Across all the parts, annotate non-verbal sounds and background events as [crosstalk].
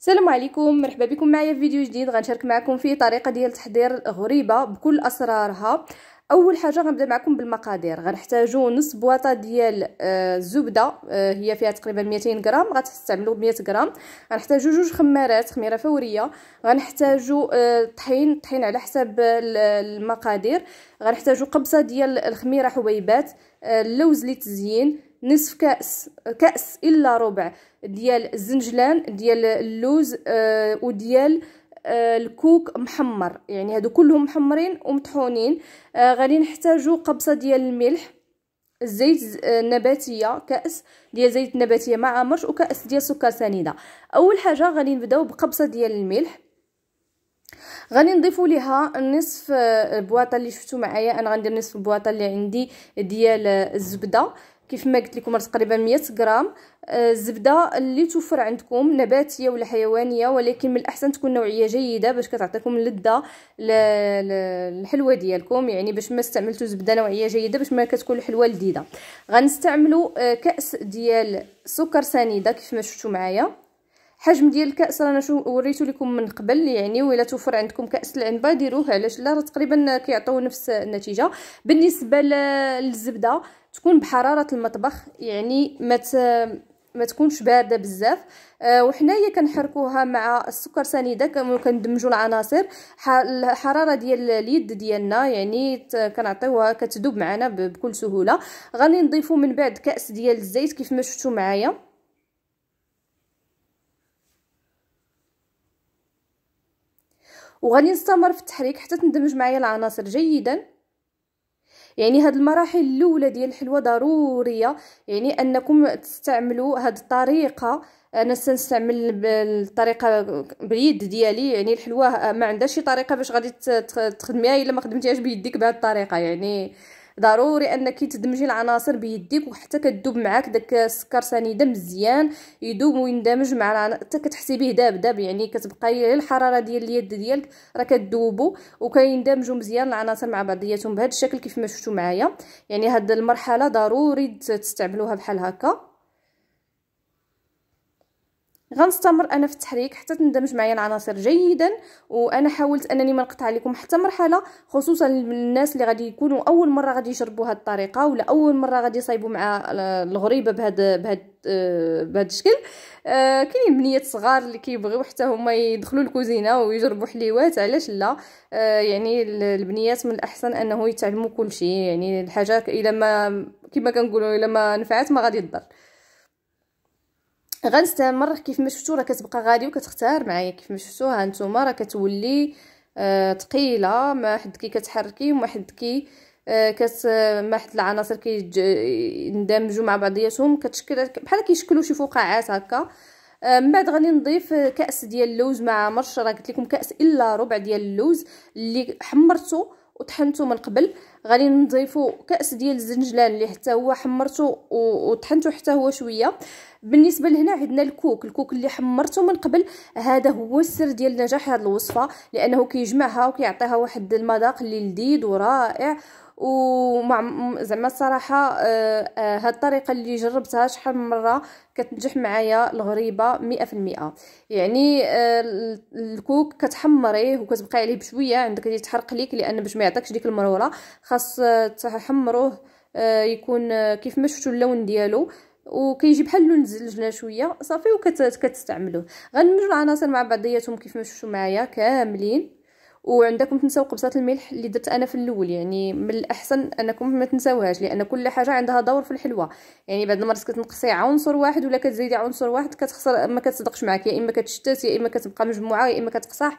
السلام عليكم مرحبا بكم معايا في فيديو جديد غنشارك معكم فيه طريقه ديال تحضير غريبه بكل اسرارها اول حاجه غنبدا معكم بالمقادير غنحتاجو نص بواطه ديال الزبده آه آه هي فيها تقريبا 200 غرام غتستعملو 100 غرام غنحتاجو جوج خمارات خميره فوريه غنحتاجو آه طحين طحين على حساب المقادير غنحتاجو قبصه ديال الخميره حبيبات آه، اللوز للتزيين نصف كاس كاس الا ربع ديال الزنجلان ديال اللوز آه وديال آه الكوك محمر يعني هادو كلهم محمرين ومطحونين آه غادي نحتاجو قبصه ديال الملح زيت النباتيه آه، كاس ديال زيت نباتيه مع مرش وكاس ديال سكر سنيده اول حاجه غادي نبداو بقبصه ديال الملح غادي نضيفوا ليها نصف البواطه آه، اللي شفتوا معايا انا غندير نصف البواطه اللي عندي ديال آه، الزبده كيف ما قلت لكم تقريبا 100 غرام آه، الزبده اللي توفر عندكم نباتيه ولا حيوانيه ولكن من الاحسن تكون نوعيه جيده باش كتعطيكم اللذه الحلوه ديالكم يعني باش ما استعملتوا زبده نوعيه جيده باش ما كتكون الحلوه لذيذه غنستعملوا آه، كاس ديال سكر سنيده كيف ما شفتوا معايا حجم ديال الكاس رانا شو وريته لكم من قبل يعني ولا توفر عندكم كاس العنبه ديروه علاش لا راه تقريبا كيعطيو نفس النتيجه بالنسبه للزبده تكون بحراره المطبخ يعني ما ما تكونش بارده بزاف أه وحنايا كنحركوها مع السكر سنيده كندمجوا العناصر الحراره ديال اليد ديالنا يعني كنعطيوها كتذوب معنا بكل سهوله غادي نضيفوا من بعد كاس ديال الزيت كيف ما شفتوا معايا وغادي نستمر في التحريك حتى تندمج معايا العناصر جيدا يعني هاد المراحل الاولى ديال الحلوه ضروريه يعني انكم تستعملوا هاد الطريقه انا سنستعمل الطريقه باليد ديالي يعني الحلوه ما عندها شي طريقه باش غادي تخدميها الا ما خدمتيهاش بيديك بهاد الطريقه يعني ضروري انك تدمجي العناصر بيديك وحتى كدوب معاك داك السكر سنيده مزيان يدوب ويندمج مع حتى كتحسي به داب داب يعني كتبقاي الحراره ديال اليد ديالك راه كدوبو وكيندمجوا مزيان العناصر مع بعضياتهم بهذا الشكل كيف ما شفتوا معايا يعني هاد المرحله ضروري تستعملوها بحال هكا غنستمر انا في التحريك حتى تندمج معايا العناصر جيدا وانا حاولت انني ما نقطع لكم حتى مرحله خصوصا للناس اللي غادي يكونوا اول مره غادي يجربوا هذه الطريقه ولا اول مره غادي يصايبوا مع الغريبه بهذا بهذا بهذا الشكل آه، كاينين بنيات صغار اللي كيبغيو حتى هما يدخلوا الكوزينه ويجربوا حليوات علاش لا آه، يعني البنيات من الاحسن انه يتعلموا كل شيء يعني الحاجه الا ما كما كنقولوا الا ما نفعت ما غادي تضر غنستمر كيف ما شفتوا راه كتبقى غادي وكتختار معايا كيف ما شفتوا ها نتوما راه كتولي آه ثقيله ما حد كي كتحركي وما حد كي آه كت ما حد العناصر كيندمجوا مع بعضياتهم كتشكل بحال كيشكلوا شي فقاعات هكا آه، من بعد غادي نضيف كاس ديال اللوز مع مرش راه قلت لكم كاس الا ربع ديال اللوز اللي حمرته وطحنتو من قبل غادي نضيفو كاس ديال الزنجلان اللي حتى هو حمرتو وطحنتو حتى هو شويه بالنسبه لهنا عندنا الكوك الكوك اللي حمرته من قبل هذا هو السر ديال نجاح هذه الوصفه لانه كيجمعها وكيعطيها واحد المذاق اللي لذيذ ورائع ومع زعما الصراحه آه، آه، الطريقه اللي جربتها شحال من مره كتنجح معايا الغريبه مئة في المئة يعني آه، الكوك كتحمريه وكتبقى عليه بشويه عندك يتحرق ليك لان باش ما يعطيكش ديك المروره خاص تحمروه يكون كيف ما شفتوا اللون ديالو وكيجي بحال لون الزلجله شويه صافي وكتستعملوه غنمجوا العناصر مع بعضياتهم كيف ما شفتوا معايا كاملين وعندكم تنساو قبصه الملح اللي درت انا في الاول يعني من الاحسن انكم ما تنساوهاش لان كل حاجه عندها دور في الحلوه يعني بعض المرات كتنقصي عنصر واحد ولا كتزيدي عنصر واحد كتخسر ما كتصدقش معاك يا اما كتشتت يا اما كتبقى مجموعه يا اما كتقصح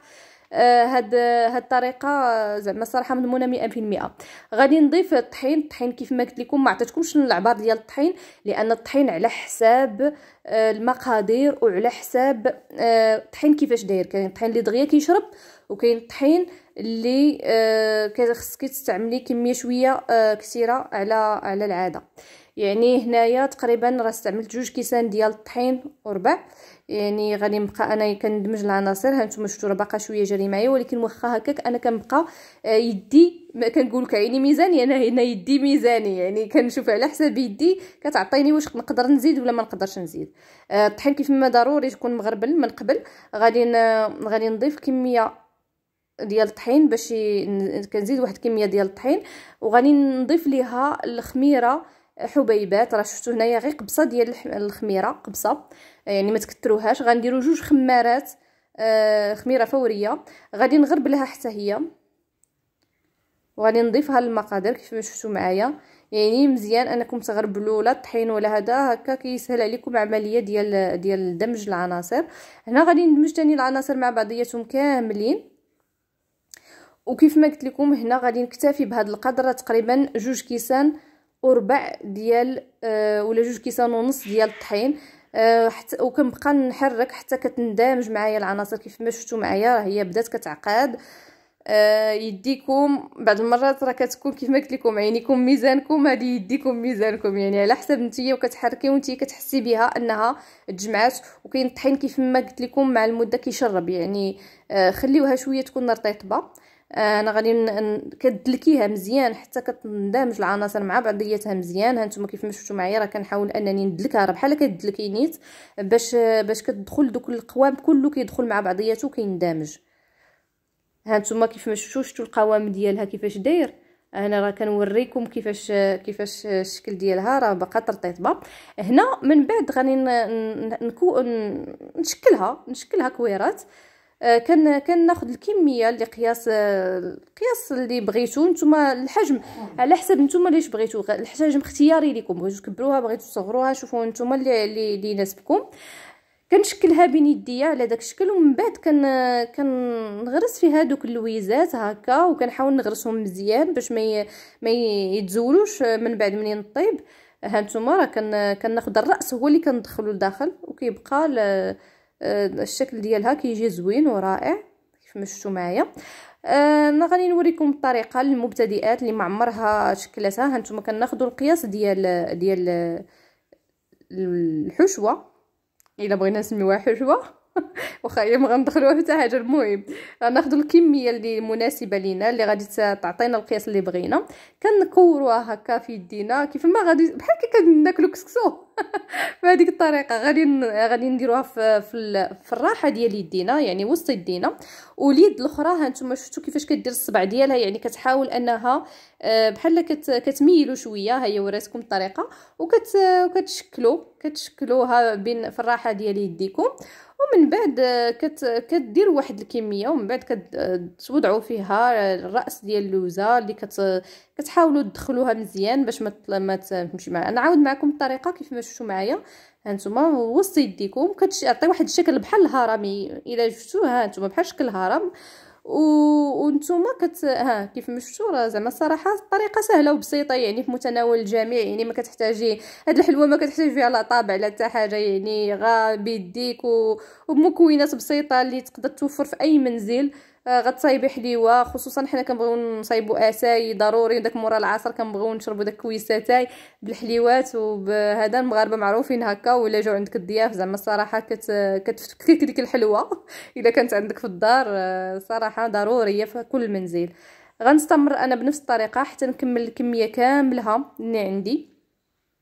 آه هاد هاد الطريقه زعما الصراحه مضمونه 100% غادي نضيف الطحين الطحين كيف ما قلت لكم ما عطيتكمش العبار ديال الطحين لان الطحين على حساب المقادير وعلى حساب الطحين آه، كيفاش داير كاين الطحين اللي دغيا كيشرب وكاين الطحين اللي آه، خصك تستعملي كميه شويه آه، كثيره على على العاده يعني هنايا تقريبا راه استعملت جوج كيسان ديال الطحين وربع يعني غادي نبقى انا كندمج العناصر ها نتوما شفتوا راه باقا شويه جاري معايا ولكن واخا هكاك انا كنبقى يدي ما كنقول لك عيني ميزاني انا هنا يدي ميزاني يعني كنشوف على حساب يدي كتعطيني واش نقدر نزيد ولا ما نقدرش نزيد آه الطحين كيف ما ضروري تكون مغربل من قبل غادي غادي نضيف كميه ديال الطحين باش كنزيد واحد الكميه ديال الطحين وغادي نضيف ليها الخميره حبيبات راه شفتو هنايا غير قبصه ديال الخميره قبصه يعني ما تكثروهاش غنديروا جوج خمارات آه خميره فوريه غادي نغربلها حتى هي وغادي نضيفها للمقادير كيف ما شفتوا معايا يعني مزيان انكم تغربلوا لا الطحين ولا هذا هكا كيسهل عليكم عمليه ديال ديال دمج العناصر هنا غادي ندمج ثاني العناصر مع بعضياتهم كاملين وكيف ما قلت لكم هنا غادي نكتفي بهاد القدره تقريبا جوج كيسان وربع ديال أه ولا جوج كيسان ونص ديال الطحين أه حتى وكنبقى نحرك حتى كتندمج معايا العناصر كيف ما شفتوا معايا هي بدات كتعقد أه آه، يديكم بعض المرات راه كتكون كيف ما قلت لكم عينيكم ميزانكم هذه يديكم ميزانكم يعني على حسب نتيا وكتحركي ونتيا كتحسي بها انها تجمعات وكاين الطحين كيف ما قلت لكم مع المده كيشرب يعني آه، خليوها شويه تكون رطيطبه آه، انا غادي كدلكيها مزيان حتى كتندمج العناصر مع بعضياتها مزيان هانتوما كيف ما شفتوا معايا راه كنحاول انني ندلكها راه بحال كدلكي نيت باش باش كتدخل دوك القوام كله كيدخل مع بعضياته وكيندمج ها نتوما كيف ما شفتوا القوام ديالها كيفاش داير انا راه كنوريكم كيفاش كيفاش الشكل ديالها راه باقا ترطيطبه هنا من بعد غادي نكو نشكلها نشكلها كويرات آه، كان كناخذ الكميه اللي قياس القياس اللي بغيتو نتوما الحجم على حسب نتوما ليش بغيتو الحجم اختياري ليكم بغيتو تكبروها بغيتو تصغروها شوفوا نتوما اللي اللي يناسبكم كنشكلها بين يديا على داك الشكل ومن بعد كن كنغرس فيها دوك اللويزات هكا وكنحاول نغرسهم مزيان باش ما ما يتزولوش من بعد منين طيب ها نتوما راه كن... كناخذ الراس هو اللي كندخلو لداخل وكيبقى آه، الشكل ديالها كيجي زوين ورائع كيف ما شفتوا معايا انا آه، غادي نوريكم الطريقه للمبتدئات اللي ما عمرها شكلتها ها نتوما كناخذوا القياس ديال ديال الحشوه الا بغينا نسميوها حشوه [laughs] واخا هي ما غندخلوها [laughs] حتى حاجه المهم غناخذوا الكميه اللي مناسبه لينا اللي غادي تعطينا القياس اللي بغينا كنكوروها هكا في يدينا كيف ما غادي بحال كي كناكلو كسكسو [laughs] بهذيك الطريقه غادي غادي نديروها في في, الراحه ديال يدينا يعني وسط يدينا واليد الاخرى ها نتوما شفتوا كيفاش كدير الصبع ديالها يعني كتحاول انها آه، بحال كت كتميلو شويه ها هي وراتكم الطريقه وكتشكلو كتشكلوها بين في الراحه ديال يديكم ومن بعد آه، كت كدير واحد الكميه ومن بعد كتوضعوا فيها الراس ديال اللوزه اللي كت كتحاولوا تدخلوها مزيان باش ما ما تمشي انا نعاود معكم الطريقه كيف ما شفتوا معايا هانتوما وسط يديكم كتعطي واحد الشكل بحال الهرمي الا شفتوه هانتوما بحال شكل هرم وانتوما كت ها كيف ما شفتوا راه زعما الصراحه طريقه سهله وبسيطه يعني في متناول الجميع يعني ما كتحتاجي هاد الحلوه ما كتحتاجي فيها لا طابع لا حتى حاجه يعني غا بيديك ومكونات بسيطه اللي تقدر توفر في اي منزل آه، غتصايبي حليوه خصوصا حنا كنبغيو نصايبو اتاي ضروري داك مورا العصر كنبغيو نشربو داك كويس اتاي بالحليوات وبهذا المغاربه معروفين هكا ولا جاو عندك الضياف زعما الصراحه كت كتفتكر ديك الحلوه [laughs] الا كانت عندك في الدار آه، صراحه ضروريه في كل منزل غنستمر انا بنفس الطريقه حتى نكمل الكميه كاملها اللي عندي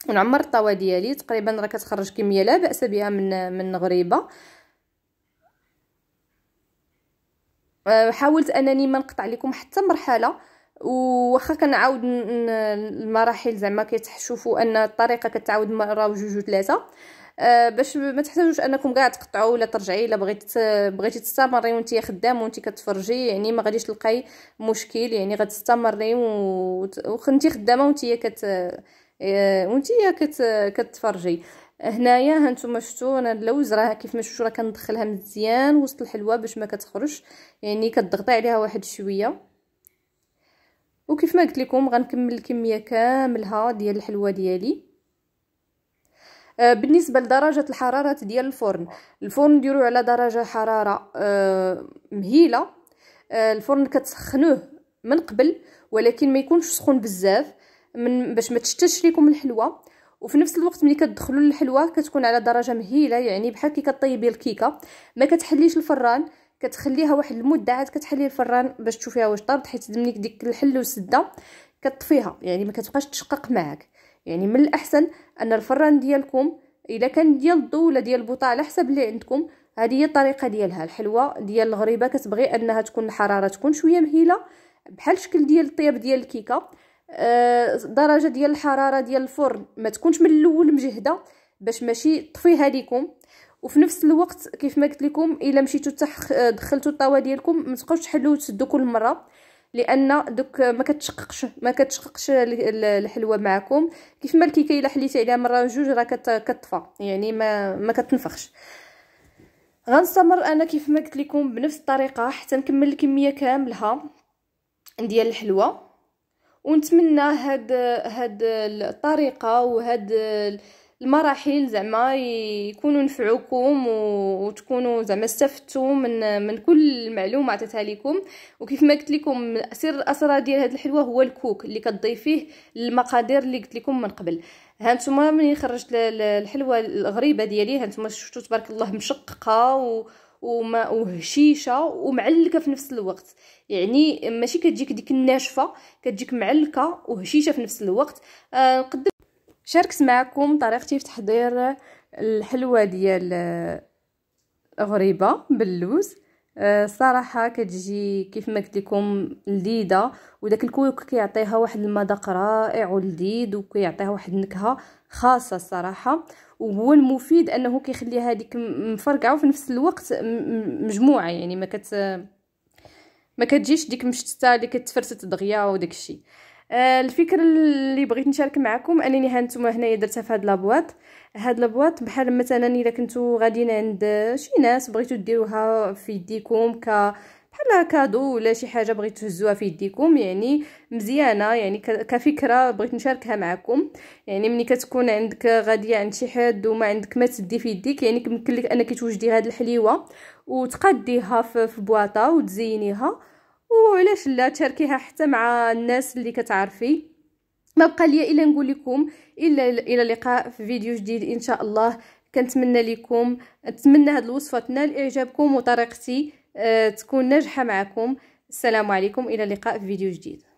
ونعمر الطاوه ديالي تقريبا راه كتخرج كميه لا باس بها من من غريبه أه، حاولت انني ما نقطع لكم حتى مرحله وخا كنعاود المراحل زعما كتشوفوا ان الطريقه كتعاود مره وجوج وثلاثه أه باش ما تحتاجوش انكم كاع تقطعوا ولا ترجعي الا بغيت بغيتي تستمري وانت خدامه وانت كتفرجي يعني ما غاديش تلقاي مشكل يعني غتستمري وانت خدامه وانت كت أه، وانت كت كتفرجي هنايا هانتوما شفتوا انا اللوز راه كيف ما شفتوا راه كندخلها مزيان وسط الحلوه باش ما كتخرجش يعني كضغطي عليها واحد شويه وكيف ما قلت لكم غنكمل الكميه كاملها ديال الحلوه ديالي آه بالنسبه لدرجه الحراره ديال الفرن الفرن ديروا على درجه حراره آه، مهيله آه، الفرن كتسخنوه من قبل ولكن ما يكونش سخون بزاف من باش ما تشتش لكم الحلوه وفي نفس الوقت ملي كتدخلوا للحلوه كتكون على درجه مهيله يعني بحال كي كطيبي الكيكه ما كتحليش الفران كتخليها واحد المده عاد كتحلي الفران باش تشوفيها واش طابت حيت ملي ديك الحل سده كتطفيها يعني ما كتبقاش تشقق معاك يعني من الاحسن ان الفران ديالكم الا كان ديال الضو ولا ديال البوطا على حسب اللي عندكم هذه هي الطريقه ديالها الحلوه ديال الغريبه كتبغي انها تكون الحراره تكون شويه مهيله بحال شكل ديال الطياب ديال الكيكه آه، درجه ديال الحراره ديال الفرن ما تكونش من الاول مجهده باش ماشي طفيها ليكم وفي نفس الوقت كيف ما قلت لكم الا مشيتو تح آه، دخلتو الطاوه ديالكم ما تبقاوش تحلو وتسدو كل مره لان دوك ما كتشققش ما كتشققش الحلوه معكم كيف ما الكيكه الا حليتي عليها مره جوج راه كتطفى يعني ما ما كتنفخش غنستمر انا كيف ما قلت لكم بنفس الطريقه حتى نكمل الكميه كاملها ديال الحلوه ونتمنى هاد هاد الطريقه وهاد المراحل زعما يكونوا نفعوكم وتكونوا زعما استفدتوا من من كل معلومه عطيتها لكم وكيف ما قلت لكم سر الاسرار ديال هذه الحلوه هو الكوك اللي كتضيفيه المقادير اللي قلت لكم من قبل هانتوما ملي خرجت الحلوه الغريبه ديالي هانتوما شفتوا تبارك الله مشققه و وما وهشيشه ومعلكه في نفس الوقت يعني ماشي كتجيك ديك الناشفه كتجيك معلكه وهشيشه في نفس الوقت آه شاركت معكم طريقتي في تحضير الحلوى ديال آه، غريبه باللوز الصراحه آه، كتجي كيف ما قلت لكم لذيذه وداك الكوك كيعطيها واحد المذاق رائع ولذيذ وكيعطيها واحد النكهه خاصه الصراحه وهو المفيد انه كيخلي هذيك مفرقعه وفي نفس الوقت مجموعه يعني ما كت ما كتجيش ديك مشتته اللي كتفرست دغيا وداك الشيء آه الفكره اللي بغيت نشارك معكم انني ها نتوما هنايا درتها في هاد لابواط هاد لابواط بحال مثلا الا كنتو غاديين عند شي ناس بغيتو ديروها في يديكم ك بحال كادو ولا شي حاجه بغيت تهزوها في يديكم يعني مزيانه يعني كفكره بغيت نشاركها معكم يعني ملي كتكون عندك غاديه عند شي حد وما عندك ما تدي في يديك يعني يمكن لك انك توجدي هاد الحليوه وتقديها في بواطه وتزينيها وعلاش لا تشاركيها حتى مع الناس اللي كتعرفي ما بقى لي الا نقول لكم الا الى اللقاء في فيديو جديد ان شاء الله كنتمنى لكم نتمنى هاد الوصفه تنال اعجابكم وطريقتي آه، تكون ناجحه معكم السلام عليكم الى اللقاء في فيديو جديد